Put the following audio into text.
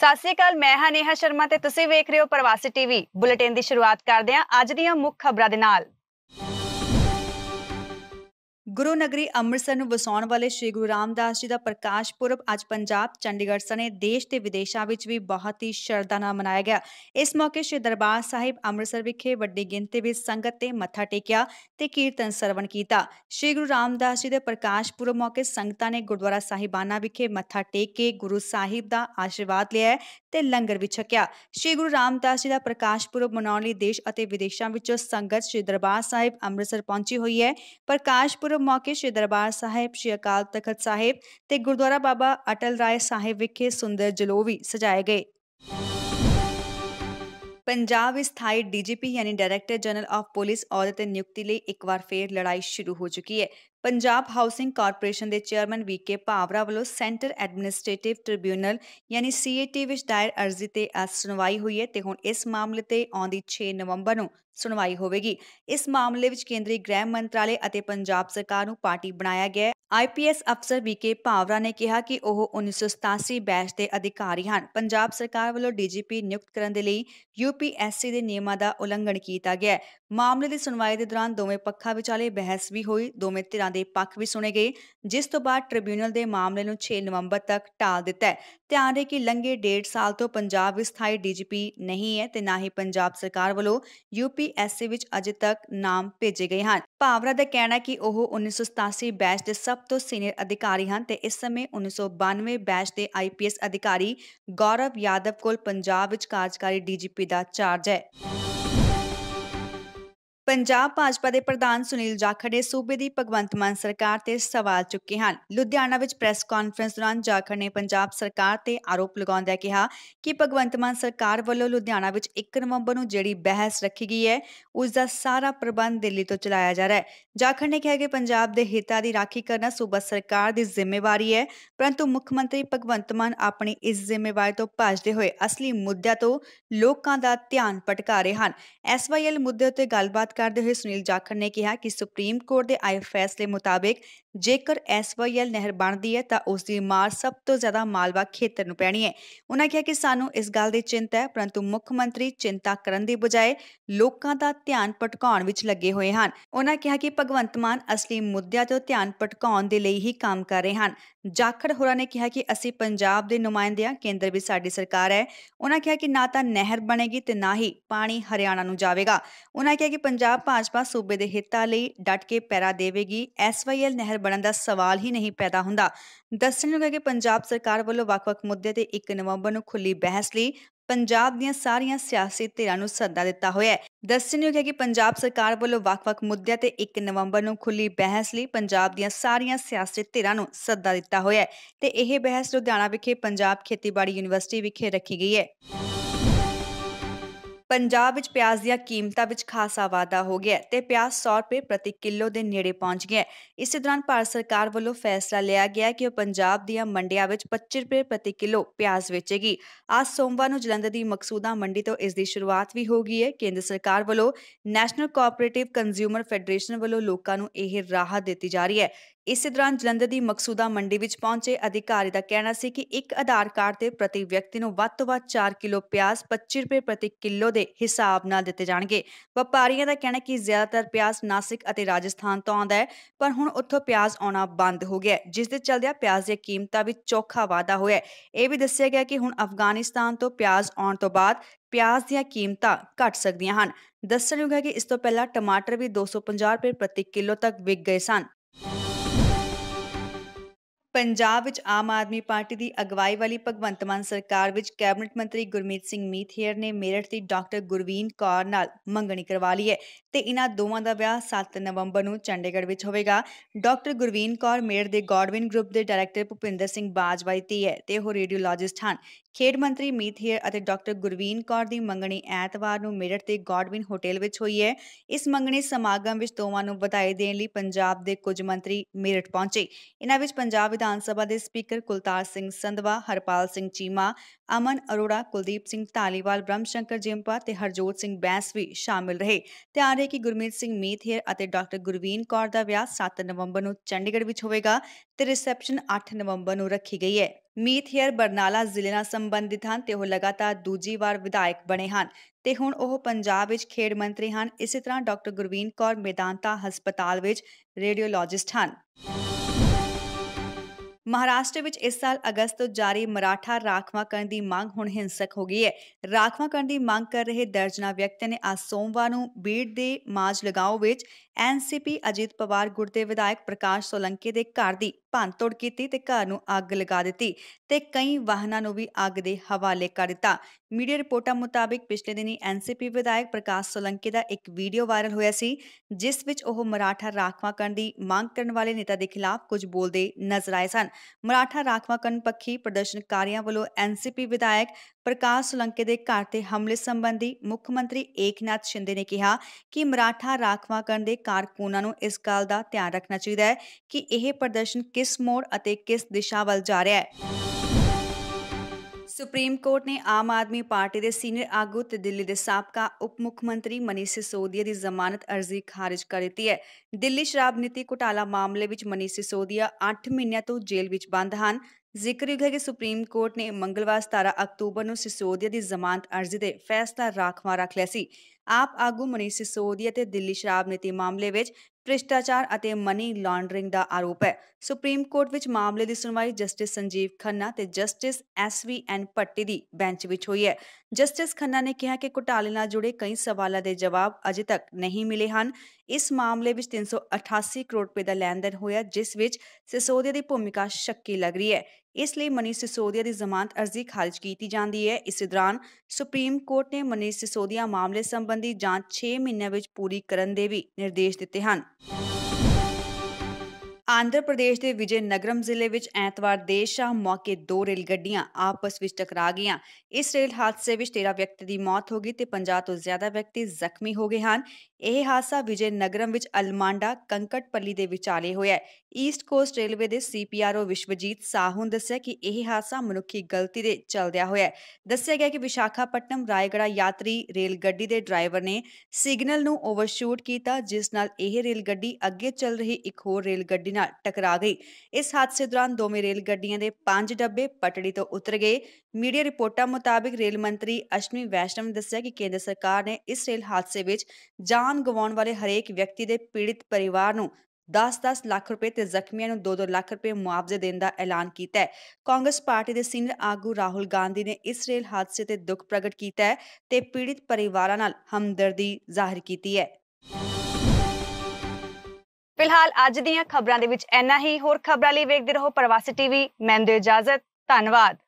ਸਤਿ ਸ੍ਰੀ ਅਕਾਲ ਮੈਂ ਹਾਂ ਨੇਹਾ ਸ਼ਰਮਾ ਤੇ ਤੁਸੀਂ ਵੇਖ ਰਹੇ ਹੋ ਪ੍ਰਵਾਸੀ ਟੀਵੀ ਬੁਲੇਟਿਨ ਦੀ ਸ਼ੁਰੂਆਤ ਕਰਦੇ ਹਾਂ ਅੱਜ ਦੀਆਂ ਮੁੱਖ ਖਬਰਾਂ ਦੇ ਨਾਲ ਗੁਰੂ ਨਗਰੀ ਅੰਮ੍ਰਿਤਸਰ ਨੂੰ ਵਸਾਉਣ ਵਾਲੇ ਸ੍ਰੀ ਗੁਰੂ ਰਾਮਦਾਸ ਜੀ ਦਾ ਪ੍ਰਕਾਸ਼ ਪੁਰਬ ਅੱਜ ਪੰਜਾਬ ਚੰਡੀਗੜ੍ਹ ਸਣੇ ਦੇਸ਼ ਤੇ ਵਿਦੇਸ਼ਾਂ ਵਿੱਚ ਵੀ ਬਹੁਤ ਹੀ ਸ਼ਰਧਾ ਨਾਲ ਮਨਾਇਆ ਗਿਆ ਇਸ ਮੌਕੇ ਸ੍ਰੀ ਦਰਬਾਰ ਸਾਹਿਬ ਅੰਮ੍ਰਿਤਸਰ ਵਿਖੇ ਵੱਡੀ ਗਿਣਤੀ ਵਿੱਚ ਸੰਗਤ ਤੇ ਮੱਥਾ ਟੇਕਿਆ ਤੇ ਕੀਰਤਨ ਸਰਵਣ ਕੀਤਾ ਸ੍ਰੀ ਗੁਰੂ ਰਾਮਦਾਸ ਜੀ ਦੇ ਪ੍ਰਕਾਸ਼ ਪੁਰਬ ਮੌਕੇ ਸੰਗਤਾਂ ਨੇ ਗੁਰਦੁਆਰਾ ਸਾਹਿਬਾਨਾ ਵਿਖੇ ਮੱਥਾ ਟੇਕ ਕੇ ਗੁਰੂ ਸਾਹਿਬ ਦਾ ਆਸ਼ੀਰਵਾਦ ਲਿਆ ਤੇ ਲੰਗਰ ਵੀ ਛਕਿਆ ਸ੍ਰੀ ਗੁਰੂ ਰਾਮਦਾਸ ਜੀ ਦਾ ਪ੍ਰਕਾਸ਼ ਪੁਰਬ ਮਨਾਉਣ ਲਈ ਦੇਸ਼ ਅਤੇ ਵਿਦੇਸ਼ਾਂ ਵਿੱਚੋਂ ਸੰਗਤ ਸ੍ਰੀ ਦਰਬਾਰ ਸਾਹਿਬ ਅੰਮ੍ਰਿਤਸਰ ਪਹੁੰਚੀ ਹੋਈ ਹੈ ਪ੍ਰਕਾਸ਼ ਪੁਰਬ ਮੌਕੇ ਸ਼੍ਰੀ ਦਰਬਾਰ ਸਾਹਿਬ ਸ਼੍ਰੀ ਅਕਾਲ ਤਖਤ ਸਾਹਿਬ ਤੇ ਗੁਰਦੁਆਰਾ ਬਾਬਾ ਅਟਲ ਰਾਏ ਸਾਹਿਬ ਵਿਖੇ ਸੁੰਦਰ ਜਲੋ ਵੀ ਸਜਾਏ ਗਏ ਪੰਜਾਬ ਵਿੱਚ ਸਥਾਈ ਡੀਜੀਪੀ ਯਾਨੀ ਡਾਇਰੈਕਟਰ ਜਨਰਲ ਆਫ ਪੁਲਿਸ ਅਹੁਦੇ ਤੇ ਨਿਯੁਕਤੀ ਲਈ ਇੱਕ ਵਾਰ ਫੇਰ ਲੜਾਈ ਸ਼ੁਰੂ ਹੋ ਚੁੱਕੀ ਹੈ ਪੰਜਾਬ ਹਾਊਸਿੰਗ ਕਾਰਪੋਰੇਸ਼ਨ ਦੇ ਚੇਅਰਮੈਨ ਵੀਕੇ ਭਾਵਰਾ ਵੱਲੋਂ ਸੈਂਟਰ ਐਡਮਿਨਿਸਟ੍ਰੇਟਿਵ ਟ੍ਰਿਬਿਊਨਲ ਯਾਨੀ ਸੀਏਟੀ ਵਿੱਚ ਦਾਇਰ ਅਰਜ਼ੀ ਤੇ ਸੁਣਵਾਈ ਹੋਈ ਹੈ ਤੇ ਹੁਣ ਇਸ ਮਾਮਲੇ ਤੇ ਆਉਂਦੀ 6 ਨਵੰਬਰ ਨੂੰ ਸੁਣਵਾਈ ਹੋਵੇਗੀ ਇਸ ਮਾਮਲੇ ਵਿੱਚ ਕੇਂਦਰੀ ਗ੍ਰਹਿ ਮੰਤਰਾਲੇ ਅਤੇ ਪੰਜਾਬ ਸਰਕਾਰ ਨੂੰ ਪਾਰਟੀ ਬਣਾਇਆ ਗਿਆ ਹੈ ਆਈਪੀਐਸ ਅਫਸਰ ਵੀਕੇ ਭਾਵਰਾ ਨੇ ਕਿਹਾ ਕਿ ਉਹ 1987 ਬੈਚ ਦੇ ਅਧਿਕਾਰੀ ਹਨ ਪੰਜਾਬ ਸਰਕਾਰ ਵੱਲੋਂ ਡੀਜੀਪੀ ਨਿਯੁਕਤ ਕਰਨ ਦੇ ਲਈ ਯੂਪੀਐਸਸੀ ਦੇ ਨਿਯਮਾਂ ਦਾ ਉਲੰਘਣ ਕੀਤਾ ਗਿਆ ਹੈ ਮਾਮਲੇ ਦੀ ਸੁਣਵਾਈ ਦੇ ਦੌਰਾਨ ਦੋਵੇਂ ਪੱਖਾਂ ਵਿਚਾਲੇ ਬਹਿਸ ਵੀ ਹੋਈ ਦੋਵੇਂ ਧਿਰਾਂ ਦੇ ਪੱਖ ਵੀ ਸੁਣੇ ਗਏ ਜਿਸ ਤੋਂ ਬਾਅਦ ਟ੍ਰਿਬਿਊਨਲ ਦੇ ਮਾਮਲੇ ਨੂੰ 6 ਨਵੰਬਰ ਤੱਕ ਟਾਲ ਦਿੱਤਾ ਧਿਆਨ ਦੇ ਕਿ ਲੰਘੇ ਡੇਢ ਸਾਲ ਤੋਂ ਪੰਜਾਬ ਵਿੱਚ ਸਥਾਈ ਡੀਜੀਪੀ ਨਹੀਂ ਹੈ ਤੇ ਨਾ ਹੀ ਪੰਜਾਬ ਸਰਕਾਰ ਵੱਲੋਂ ਯੂਪੀਐਸਸੀ ਵਿੱਚ ਅਜੇ ਤੱਕ ਨਾਮ ਭੇਜੇ ਗਏ ਹਨ ਭਾਵਰਾ ਦਾ ਕਹਿਣਾ ਕਿ ਉਹ 1987 ਬੈਚ ਦੇ ਸਭ ਤੋਂ ਸੀਨੀਅਰ ਅਧਿਕਾਰੀ ਹਨ ਤੇ ਇਸ ਸਮੇਂ 1992 ਬੈਚ ਦੇ ਆਈਪੀਐਸ ਅਧਿਕਾਰੀ ਗੌਰਵ ਯਾਦਵ ਕੋਲ ਪੰਜਾਬ ਵਿੱਚ ਕਾਰਜਕਾਰੀ ਡੀਜੀਪੀ ਦਾ ਚਾਰਜ ਹੈ ਪੰਜਾਬ ਭਾਜਪਾ ਦੇ ਪ੍ਰਧਾਨ ਸੁਨੀਲ ਜਾਖੜ ਨੇ ਸੂਬੇ ਦੀ ਭਗਵੰਤ ਮਾਨ ਸਰਕਾਰ ਤੇ ਸਵਾਲ ਚੁੱਕੇ ਹਨ ਲੁਧਿਆਣਾ ਵਿੱਚ ਪ੍ਰੈਸ ਕਾਨਫਰੰਸ ਦੌਰਾਨ ਜਾਖੜ ਨੇ ਪੰਜਾਬ ਸਰਕਾਰ ਤੇ ਆਰੋਪ ਲਗਾਉਂਦਿਆਂ ਕਿਹਾ ਕਿ ਭਗਵੰਤ ਮਾਨ ਸਰਕਾਰ ਵੱਲੋਂ ਲੁਧਿਆਣਾ ਵਿੱਚ 1 ਨਵੰਬਰ ਨੂੰ ਜਿਹੜੀ ਬਹਿਸ ਰੱਖੀ ਗਈ ਹੈ ਉਸ ਦਾ ਸਾਰਾ ਪ੍ਰਬੰਧ ਦਿੱਲੀ ਤੋਂ ਚਲਾਇਆ ਜਾ ਰਿਹਾ ਹੈ ਜਾਖੜ ਨੇ ਕਿਹਾ ਕਿ ਪੰਜਾਬ ਦੇ ਹਿੱਤਾਂ ਦੀ ਰਾਖੀ ਕਰਨਾ ਸੂਬਾ ਸਰਕਾਰ ਦੀ ਜ਼ਿੰਮੇਵਾਰੀ ਹੈ ਪਰੰਤੂ ਮੁੱਖ ਮੰਤਰੀ ਭਗਵੰਤ ਮਾਨ ਆਪਣੀ ਇਸ ਜ਼ਿੰਮੇਵਾਰੀ ਤੋਂ ਭੱਜਦੇ ਹੋਏ ਅਸਲੀ ਮੁੱਦਿਆਂ ਤੋਂ ਲੋਕਾਂ ਦਾ ਧਿਆਨ ਭਟਕਾ ਰਹੇ ਹਨ ਐਸਵਾਈਐਲ ਮੁੱਦੇ ਉੱਤੇ ਗੱਲਬਾਤ ਕਰਦੇ ਹੋਏ ਸੁਨੀਲ ਜਾਖੜ ਨੇ ਕਿਹਾ ਕਿ ਸੁਪਰੀਮ ਕੋਰਟ ਦੇ ਆਏ ਫੈਸਲੇ ਮੁਤਾਬਕ ਜੇਕਰ ਐਸਵਾਈਐਲ ਨਹਿਰ ਬਣਦੀ ਹੈ ਤਾਂ ਉਸ ਦੀ ਮਾਰ ਸਭ ਤੋਂ ਜ਼ਿਆਦਾ ਮਾਲਵਾ ਖੇਤਰ ਨੂੰ ਪੈਣੀ ਹੈ ਉਹਨਾਂ ਕਿਹਾ ਕਿ ਸਾਨੂੰ ਇਸ ਗੱਲ ਦੀ ਚਿੰਤਾ ਹੈ ਪਰੰਤੂ ਮੁੱਖ ਮੰਤਰੀ ਚਿੰਤਾ ਕਰਨ ਦੀ ਬਜਾਏ ਲੋਕਾਂ ਦਾ ਧਿਆਨ ਭਟਕਾਉਣ ਵਿੱਚ ਲੱਗੇ ਹੋਏ ਹਨ ਉਹਨਾਂ ਕਿਹਾ ਕਿ ਭਗਵੰਤ ਮਾਨ ਅਸਲੀ ਮੁੱਦਿਆਂ ਤੋਂ ਧਿਆਨ ਭਟਕਾਉਣ ਦੇ ਲਈ ਹੀ ਕੰਮ ਕਰ ਰਹੇ ਹਨ ਜਾਖੜ ਹੋਰਾਂ ਨੇ ਕਿਹਾ ਕਿ ਅਸੀਂ ਪੰਜਾਬ ਦੇ ਨੁਮਾਇੰਦੇ ਕੇਂਦਰ ਵਿੱਚ ਸਾਡੀ ਸਰਕਾਰ ਹੈ ਉਹਨਾਂ ਕਿਹਾ ਕਿ ਨਾ ਤਾਂ ਨਹਿਰ ਬਣੇਗੀ ਤੇ ਨਾ ਹੀ ਪਾਣੀ ਹਰਿਆਣਾ ਨੂੰ ਜਾਵੇਗਾ ਉਹਨਾਂ ਕਿਹਾ ਕਿ ਪੰਜਾਬ ਪੰਜਾਬ ਭਾਜਪਾ ਸੂਬੇ ਦੇ ਹਿੱਤਾਂ ਲਈ ਡਟ ਕੇ ਪੈਰਾ ਦੇਵੇਗੀ ਐਸਵਾਈਐਲ ਨਹਿਰ ਬਣਨ ਦਾ ਸਵਾਲ ਹੀ ਨਹੀਂ ਪੈਦਾ ਹੁੰਦਾ ਦੱਸਣਯੋਗ ਹੈ ਕਿ ਪੰਜਾਬ ਸਰਕਾਰ ਵੱਲੋਂ ਵੱਖ-ਵੱਖ ਮੁੱਦੇ ਤੇ 1 ਨਵੰਬਰ ਨੂੰ ਖੁੱਲੀ ਬਹਿਸ ਲਈ ਪੰਜਾਬ ਦੀਆਂ ਸਾਰੀਆਂ ਸਿਆਸੀ ਧਿਰਾਂ ਨੂੰ ਸੱਦਾ ਦਿੱਤਾ ਹੋਇਆ ਹੈ ਦੱਸਣਯੋਗ ਹੈ ਕਿ ਪੰਜਾਬ ਸਰਕਾਰ ਵੱਲੋਂ ਵੱਖ-ਵੱਖ ਮੁੱਦਿਆਂ ਤੇ 1 ਨਵੰਬਰ ਨੂੰ ਖੁੱਲੀ ਬਹਿਸ ਲਈ ਪੰਜਾਬ ਦੀਆਂ ਸਾਰੀਆਂ ਸਿਆਸੀ ਧਿਰਾਂ ਨੂੰ ਸੱਦਾ ਦਿੱਤਾ ਹੋਇਆ ਹੈ ਤੇ ਇਹ ਬਹਿਸ ਲੁਧਿਆਣਾ ਵਿਖੇ ਪੰਜਾਬ ਖੇਤੀਬਾੜੀ ਯੂਨੀਵਰਸਿਟੀ ਵਿਖੇ ਰੱਖੀ ਗਈ ਹੈ ਪੰਜਾਬ ਵਿੱਚ ਪਿਆਜ਼ ਦੀਆਂ ਕੀਮਤਾਂ ਵਿੱਚ ਖਾਸਾ ਵਾਧਾ ਹੋ ਗਿਆ ਤੇ ਪਿਆਜ਼ 100 ਰੁਪਏ ਪ੍ਰਤੀ ਕਿਲੋ ਦੇ ਨੇੜੇ ਪਹੁੰਚ ਗਿਆ ਇਸੇ ਦੌਰਾਨ ਭਾਰਤ ਸਰਕਾਰ ਵੱਲੋਂ ਫੈਸਲਾ ਲਿਆ ਗਿਆ ਕਿ ਉਹ ਪੰਜਾਬ ਦੀਆਂ ਮੰਡੀਆਂ ਵਿੱਚ 25 ਰੁਪਏ ਪ੍ਰਤੀ ਕਿਲੋ ਪਿਆਜ਼ ਵੇਚੇਗੀ ਅੱਜ ਸੋਮਵਾਰ ਨੂੰ ਜਲੰਧਰ ਦੀ ਮਕਸੂਦਾ ਮੰਡੀ ਤੋਂ ਇਸ ਦੀ ਸ਼ੁਰੂਆਤ ਵੀ ਹੋ ਗਈ ਹੈ ਕੇਂਦਰ ਸਰਕਾਰ ਵੱਲੋਂ ਨੈਸ਼ਨਲ ਕੋਆਪਰੇਟਿਵ ਕੰਜ਼ਿਊਮਰ ਫੈਡਰੇਸ਼ਨ ਵੱਲੋਂ ਲੋਕਾਂ ਨੂੰ ਇਹ ਰਾਹਤ ਦਿੱਤੀ ਜਾ ਰਹੀ ਹੈ ਇਸੇ ਦੌਰਾਨ ਜਲੰਧਰ ਦੀ ਮਕਸੂਦਾ ਮੰਡੀ ਵਿੱਚ ਪਹੁੰਚੇ ਅਧਿਕਾਰੀ ਦਾ ਕਹਿਣਾ ਸੀ ਕਿ ਇੱਕ ਆਧਾਰ ਕਾਰਡ ਤੇ ਪ੍ਰਤੀ ਵਿਅਕਤੀ ਨੂੰ ਵੱਧ ਤੋਂ ਵੱਧ 4 ਕਿਲੋ ਪਿਆਜ਼ 25 ਰੁਪਏ ਪ੍ਰਤੀ ਕਿਲੋ ਦੇ ਹਿਸਾਬ ਨਾਲ ਦਿੱਤੇ ਜਾਣਗੇ ਵਪਾਰੀਆਂ ਦਾ ਕਹਿਣਾ ਕਿ ਜ਼ਿਆਦਾਤਰ ਪਿਆਜ਼ ਨਾਸਿਕ ਅਤੇ ਰਾਜਸਥਾਨ ਤੋਂ ਆਉਂਦਾ ਹੈ ਪਰ ਹੁਣ ਉੱਥੋਂ ਪਿਆਜ਼ ਆਉਣਾ ਬੰਦ ਹੋ ਗਿਆ ਜਿਸ ਦੇ ਚੱਲਦਿਆਂ ਪਿਆਜ਼ ਦੀਆਂ ਕੀਮਤਾਂ ਵਿੱਚ ਚੌਖਾ ਵਾਧਾ ਹੋਇਆ ਹੈ ਇਹ ਵੀ ਦੱਸਿਆ ਗਿਆ ਕਿ ਹੁਣ ਅਫਗਾਨਿਸਤਾਨ ਤੋਂ ਪਿਆਜ਼ ਆਉਣ ਤੋਂ ਬਾਅਦ ਪਿਆਜ਼ ਦੀਆਂ ਕੀਮਤਾਂ ਘਟ ਸਕਦੀਆਂ ਹਨ ਦੱਸਣਯੋਗ ਹੈ ਕਿ ਇਸ ਤੋਂ ਪਹਿਲਾਂ ਟਮਾਟਰ ਵੀ 250 ਰੁਪਏ ਪ੍ਰਤੀ ਕਿਲੋ ਤੱਕ ਵਿਕ ਗਏ ਸਨ ਪੰਜਾਬ ਵਿੱਚ ਆਮ ਆਦਮੀ ਪਾਰਟੀ ਦੀ ਅਗਵਾਈ ਵਾਲੀ ਭਗਵੰਤ ਮਾਨ ਸਰਕਾਰ ਵਿੱਚ ਕੈਬਨਿਟ ਮੰਤਰੀ ਗੁਰਮੀਤ ਸਿੰਘ ਮੀਥੇਰ ਨੇ ਮੇਰਠ ਦੀ ਡਾਕਟਰ ਗੁਰਵੀਨ ਕੌਰ ਨਾਲ ਮੰਗਣੀ ਕਰਵਾ ਲਈ ਹੈ ਤੇ ਇਹਨਾਂ ਦੋਵਾਂ ਦਾ ਵਿਆਹ 7 ਨਵੰਬਰ ਨੂੰ ਚੰਡੀਗੜ੍ਹ ਵਿੱਚ ਹੋਵੇਗਾ ਡਾਕਟਰ ਗੁਰਵੀਨ ਕੌਰ ਮੇਰ ਦੇ ਗੋਡਵਿਨ ਗਰੁੱਪ ਦੇ ਡਾਇਰੈਕਟਰ ਭੁਪਿੰਦਰ ਸਿੰਘ ਬਾਜਵਾ ਦੀ ਹੈ ਤੇ ਉਹ ਰੇਡੀਓਲੋਜਿਸਟ ਹਨ ਖੇਡ ਮੰਤਰੀ ਮੀਤ ਅਤੇ ਡਾਕਟਰ ਗੁਰਵੀਨ ਕੌਰ ਦੀ ਮੰਗਣੀ ਐਤਵਾਰ ਨੂੰ ਮੇਰਠ ਦੇ ਗੋਡਵਿਨ ਹੋਟਲ ਵਿੱਚ ਹੋਈ ਹੈ ਇਸ ਮੰਗਣੀ ਸਮਾਗਮ ਵਿੱਚ ਦੋਵਾਂ ਨੂੰ ਵਧਾਈ ਦੇਣ ਲਈ ਪੰਜਾਬ ਦੇ ਕੁਝ ਮੰਤਰੀ ਮੇਰਠ ਪਹੁੰਚੇ ਇਹਨਾਂ ਵਿੱਚ ਪੰਜਾਬ ਵਿਧਾਨ ਸਭਾ ਦੇ ਸਪੀਕਰ ਕੁਲਤਾਰ ਸਿੰਘ ਸੰਧਵਾ ਹਰਪਾਲ ਸਿੰਘ ਚੀਮਾ ਅਮਨ ਅਰੋੜਾ ਕੁਲਦੀਪ ਸਿੰਘ ਧਾਲੀਵਾਲ ਬ੍ਰਹਮਸ਼ੰਕਰ ਜਿੰਪਾ ਤੇ ਹਰਜੋਤ ਸਿੰਘ ਬੈਂਸ ਵੀ ਸ਼ਾਮਿਲ ਰਹੇ ਤੇ ਦੇ ਕਿ ਗੁਰਮੀਤ ਸਿੰਘ ਮੀਥੇਰ ਅਤੇ ਡਾਕਟਰ ਗੁਰਵੀਨ ਕੌਰ ਦਾ ਵਿਆਹ 7 ਨਵੰਬਰ ਨੂੰ ਚੰਡੀਗੜ੍ਹ ਵਿੱਚ ਹੋਵੇਗਾ ਤੇ ਰਿਸੈਪਸ਼ਨ 8 ਨਵੰਬਰ ਨੂੰ ਰੱਖੀ ਗਈ ਹੈ ਮੀਥੇਰ ਬਰਨਾਲਾ ਜ਼ਿਲ੍ਹੇ ਨਾਲ ਸੰਬੰਧਿਤ ਹਨ ਤੇ ਉਹ ਲਗਾਤਾਰ ਦੂਜੀ ਵਾਰ ਵਿਧਾਇਕ ਬਣੇ ਹਨ ਤੇ ਹੁਣ ਉਹ ਪੰਜਾਬ ਵਿੱਚ ਖੇਡ ਮੰਤਰੀ ਹਨ ਇਸੇ ਤਰ੍ਹਾਂ ਡਾਕਟਰ ਗੁਰਵੀਨ ਕੌਰ ਮੈਦਾਨਤਾ ਹਸਪਤਾਲ ਵਿੱਚ ਰੇਡੀਓਲੋਜਿਸਟ ਹਨ ਮਹਾਰਾਸ਼ਟਰ ਵਿੱਚ ਇਸ ਸਾਲ ਅਗਸਤ ਤੋਂ ਜਾਰੀ ਮਰਾਠਾ ਰਾਖਵਾਂਕਰਨ ਦੀ ਮੰਗ ਹੁਣ ਹਿੰਸਕ ਹੋ ਗਈ ਹੈ ਰਾਖਵਾਂਕਰਨ ਦੀ ਮੰਗ ਕਰ ਰਹੇ ਦਰਜਨਾ ਵਿਅਕਤੀ ਨੇ ਅੱਜ ਸੋਮਵਾਰ ਨੂੰ ਬੀੜ ਦੇ ਮਾਜ ਲਗਾਓ ਵਿੱਚ ਐਨਸੀਪੀ ਅਜੀਤ ਪਵਾਰ ਗੁਰਦੇ ਵਿਧਾਇਕ ਪ੍ਰਕਾਸ਼ ਸੋਲੰਕੇ ਦੇ ਘਰ ਦੀ ਭੰਨਤੋੜ ਕੀਤੀ ਤੇ ਘਰ ਨੂੰ ਅੱਗ ਲਗਾ ਦਿੱਤੀ ਤੇ ਕਈ ਵਾਹਨਾਂ ਨੂੰ ਵੀ ਅੱਗ ਦੇ ਹਵਾਲੇ ਕਰ ਦਿੱਤਾ ਮੀਡੀਆ ਰਿਪੋਰਟਾਂ ਮੁਤਾਬਕ ਪਿਛਲੇ ਦਿਨੀ ਐਨਸੀਪੀ ਵਿਧਾਇਕ ਪ੍ਰਕਾਸ਼ ਸੋਲੰਕੀ ਦਾ ਇੱਕ ਵੀਡੀਓ ਵਾਇਰਲ ਹੋਇਆ ਸੀ ਜਿਸ ਵਿੱਚ ਉਹ ਮਰਾਠਾ ਰਾਖਵਾ ਕਰਨ ਦੀ ਮੰਗ ਕਰਨ ਵਾਲੇ ਨੇਤਾ ਦੇ ਖਿਲਾਫ ਕੁਝ ਬੋਲਦੇ ਨਜ਼ਰ ਆਏ ਸਨ ਮਰਾਠਾ ਰਾਖਵਾ ਕਰਨ ਪੱਖੀ ਪ੍ਰਦਰਸ਼ਨਕਾਰੀਆਂ ਵੱਲੋਂ ਐਨਸੀਪੀ ਵਿਧਾਇਕ ਪ੍ਰਕਾਸ਼ ਸੋਲੰਕੀ ਦੇ ਘਰ ਤੇ ਹਮਲੇ ਸੰਬੰਧੀ ਮੁੱਖ ਮੰਤਰੀ ਏਕਨਾਥ ਸ਼ਿੰਦੇ ਨੇ ਕਿਹਾ ਕਿ ਮਰਾਠਾ ਰਾਖਵਾ ਕਰਨ ਦੇ ਕਾਰਕੂਨਾਂ ਨੂੰ ਇਸ ਗੱਲ ਦਾ ਧਿਆਨ ਰੱਖਣਾ ਚਾਹੀਦਾ ਹੈ ਕਿ ਇਹ ਪ੍ਰਦਰਸ਼ਨ ਕਿਸ ਮੋੜ ਅਤੇ ਕਿਸ ਦਿਸ਼ਾ ਵੱਲ ਜਾ ਰਿਹਾ ਹੈ ਸੁਪਰੀਮ ਕੋਰਟ ਨੇ ਆਮ ਆਦਮੀ ਪਾਰਟੀ ਦੇ ਸੀਨੀਅਰ ਆਗੂ ਤੇ ਦਿੱਲੀ ਦੇ ਸਾਬਕਾ ਉਪ ਮੁੱਖ ਮੰਤਰੀ ਮਨੀਸ਼ ਸਿਸੋਦੀਆ ਦੀ ਜ਼ਮਾਨਤ ਅਰਜ਼ੀ ਖਾਰਜ ਕਰ ਦਿੱਤੀ ਹੈ ਦਿੱਲੀ ਸ਼ਰਾਬ ਨੀਤੀ ਘੁਟਾਲਾ ਮਾਮਲੇ ਵਿੱਚ ਮਨੀਸ਼ ਸਿਸੋਦੀਆ 8 ਮਹੀਨਿਆਂ ਤੋਂ ਜੇਲ੍ਹ ਵਿੱਚ ਬੰਦ ਹਨ ਜ਼ਿਕਰਯੋਗ ਹੈ ਕਿ ਸੁਪਰੀਮ ਕੋਰਟ ਨੇ ਮੰਗਲਵਾਰ 17 ਅਕਤੂਬਰ ਨੂੰ ਸਿਸੋਦੀਆ ਦੀ ਜ਼ਮਾਨਤ ਅਰਜ਼ੀ ਦੇ ਫੈਸਲਾ ਰਾਖਵਾਂ ਰੱਖ ਲਿਆ ਸੀ ਆਪ ਆਗੂ ਮਨੀਸ਼ ਸਿਸੋਦੀਆ ਤੇ ਦਿੱਲੀ ਸ਼ਰਾਬ ਨੀਤੀ ਮਾਮਲੇ ਵਿੱਚ ਭ੍ਰਿਸ਼ਟਾਚਾਰ ਅਤੇ ਮਨੀ ਲਾਂਡਰਿੰਗ ਦਾ ਆਰੋਪ ਹੈ ਸੁਪਰੀਮ ਕੋਰਟ ਵਿੱਚ ਮਾਮਲੇ ਦੀ ਸੁਣਵਾਈ ਜਸਟਿਸ ਸੰਜੀਵ ਖੰਨਾ ਤੇ justice S V N Bhatti ਦੀ ਬੈਂਚ ਵਿੱਚ ਹੋਈ ਹੈ ਜਸਟਿਸ ਖੰਨਾ ਨੇ ਕਿਹਾ ਕਿ ਘੁਟਾਲੇ ਨਾਲ ਜੁੜੇ ਕਈ ਸਵਾਲਾਂ ਦੇ ਜਵਾਬ ਅਜੇ ਤੱਕ ਨਹੀਂ ਮਿਲੇ ਹਨ ਇਸ ਮਾਮਲੇ ਵਿੱਚ 388 ਕਰੋੜ ਰੁਪਏ ਦਾ ਲੈਣ-ਦੇਣ ਹੋਇਆ ਜਿਸ ਵਿੱਚ ਸਿਸੋਦੀਆ ਦੀ ਭੂਮਿਕਾ ਸ਼ੱਕੀ ਲੱਗ ਰਹੀ ਹੈ ਇਸ ਲਈ ਮਨੀਸ਼ ਸਿਸੋਦੀਆ ਦੀ ਜ਼ਮਾਨਤ ਅਰਜ਼ੀ ਖਾਰਜ ਕੀਤੀ ਜਾਂਦੀ ਹੈ ਇਸ ਦੌਰਾਨ ਸੁਪਰੀਮ ਕੋਰਟ ਨੇ ਮਨੀਸ਼ ਸਿਸੋਦੀਆ ਮਾਮਲੇ ਸੰਬੰਧੀ ਜਾਂਚ 6 ਮਹੀਨਿਆਂ ਵਿੱਚ ਪੂਰੀ ਕਰਨ ਦੇ ਵੀ ਨਿਰਦੇਸ਼ ਦਿੱਤੇ ਹਨ ਆਂਧਰਾ ਪ੍ਰਦੇਸ਼ ਦੇ ਵਿਜੇ ਨਗਰਮ ਜ਼ਿਲ੍ਹੇ ਵਿੱਚ ਐਤਵਾਰ ਦੇਰ ਸ਼ਾਮ ਮੌਕੇ ਦੋ ਰੇਲ ਗੱਡੀਆਂ ਆਪਸ ਵਿੱਚ ਟਕਰਾ ਗਈਆਂ ਇਸ ਰੇਲ ਹਾਦਸੇ ਵਿੱਚ 13 ਵਿਅਕਤੀ ਦੀ ਮੌਤ ਹੋ ਗਈ ਤੇ 50 ਤੋਂ ਜ਼ਿਆਦਾ ਵਿਅਕਤੀ ਜ਼ਖਮੀ ਹੋ ਗਏ ਹਨ ਇਹ ਹਾਦਸਾ ਵਿਜੇ ਨਗਰਮ ਵਿੱਚ ਅਲਮਾਂਡਾ ਕੰਕਟਪੱਲੀ ਦੇ ਵਿਚਾਲੇ ਹੋਇਆ ਈਸਟ ਕੋਸਟ ਰੇਲਵੇ ਦੇ ਸੀਪੀਆਰਓ ਵਿਸ਼ਵਜੀਤ ਸਾਹੂਨ ਦੱਸਿਆ ਕਿ ਇਹ ਹਾਦਸਾ ਮਨੁੱਖੀ ਗਲਤੀ ਦੇ ਚੱਲਦਿਆ ਹੋਇਆ ਦੱਸਿਆ ਗਿਆ ਕਿ ਵਿਸ਼ਾਖਾਪਟਨਮ ਰਾਏਗੜਾ ਯਾਤਰੀ ਰੇਲ ਗੱਡੀ ਦੇ ਡਰਾਈਵਰ ਨੇ ਸਿਗਨਲ ਨੂੰ ਓਵਰਸ਼ੂਟ ਕੀਤਾ ਜਿਸ ਨਾਲ ਇਹ ਰੇਲ ਗੱਡੀ ਅੱਗੇ ਚੱਲ ਰਹੀ ਇੱਕ ਹੋਰ ਰੇਲ ਗੱਡੀ ਨਾਲ ਟਕਰਾ ਗਈ ਇਸ ਹਾਦਸੇ ਦੌਰਾਨ ਦੋਵੇਂ ਰੇਲ ਗੱਡੀਆਂ ਦੇ ਪੰਜ ਡੱਬੇ ਪਟੜੀ ਤੋਂ ਉਤਰ ਗਏ ਮੀਡੀਆ ਰਿਪੋਰਟਾਂ ਮੁਤਾਬਕ ਰੇਲ ਮੰਤਰੀ ਅਸ਼ਮੀ ਵੈਸ਼ਨਵ ਨੇ ਦੱਸਿਆ ਕਿ ਕੇਂਦਰ ਸਰਕਾਰ ਨੇ ਇਸ ਰੇਲ ਹਾਦਸੇ ਵਿੱਚ ਜਾਨ ਗਵਾਉਣ ਵਾਲੇ ਹਰੇਕ ਵਿਅਕਤੀ ਦੇ ਪੀੜਿਤ ਪਰਿਵਾਰ ਨੂੰ 10-10 ਲੱਖ ਰੁਪਏ ਤੇ ਜ਼ਖਮੀਆਂ ਨੂੰ 2-2 ਲੱਖ ਰੁਪਏ ਮੁਆਵਜ਼ੇ ਦੇਣ ਦਾ ਐਲਾਨ ਕੀਤਾ ਹੈ ਕਾਂਗਰਸ ਪਾਰਟੀ ਦੇ ਸੀਨੀਅਰ ਆਗੂ ਰਾਹੁਲ ਗਾਂਧੀ ਨੇ ਇਸ ਰੇਲ ਹਾਦਸੇ ਤੇ ਦੁੱਖ ਪ੍ਰਗਟ ਕੀਤਾ ਹੈ ਤੇ ਪੀੜਿਤ ਪਰਿਵਾਰਾਂ ਨਾਲ ਹਮਦਰਦੀ ਜ਼ਾਹਿਰ ਕੀਤੀ ਹੈ ਫਿਲਹਾਲ ਅੱਜ ਦੀਆਂ ਖਬਰਾਂ ਦੇ ਵਿੱਚ ਇੰਨਾ ਹੀ ਹੋਰ ਖਬਰਾਂ ਲਈ ਵੇਖਦੇ ਰਹੋ ਪ੍ਰਵਾਸੀ ਟੀਵੀ ਮੈਂ ਦਿਓ ਇਜਾਜ਼ਤ ਧੰਨਵਾਦ